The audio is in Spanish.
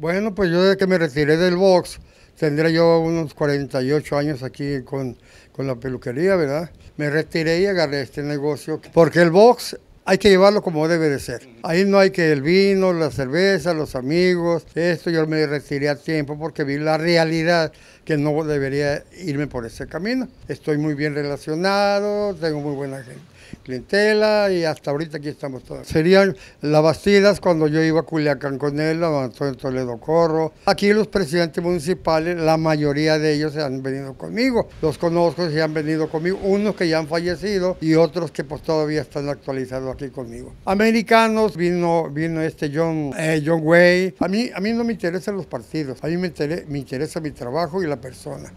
Bueno, pues yo desde que me retiré del box, tendré yo unos 48 años aquí con, con la peluquería, ¿verdad? Me retiré y agarré este negocio, porque el box hay que llevarlo como debe de ser. Ahí no hay que el vino, la cerveza, los amigos, esto yo me retiré a tiempo porque vi la realidad que no debería irme por ese camino. Estoy muy bien relacionado, tengo muy buena gente clientela y hasta ahorita aquí estamos todos. Serían las Bastidas cuando yo iba a Culiacán con él, avanzó en Toledo Corro. Aquí los presidentes municipales, la mayoría de ellos se han venido conmigo. Los conozco y han venido conmigo, unos que ya han fallecido y otros que pues, todavía están actualizados aquí conmigo. Americanos, vino, vino este John, eh, John Way. A mí, a mí no me interesan los partidos, a mí me, me interesa mi trabajo y la persona.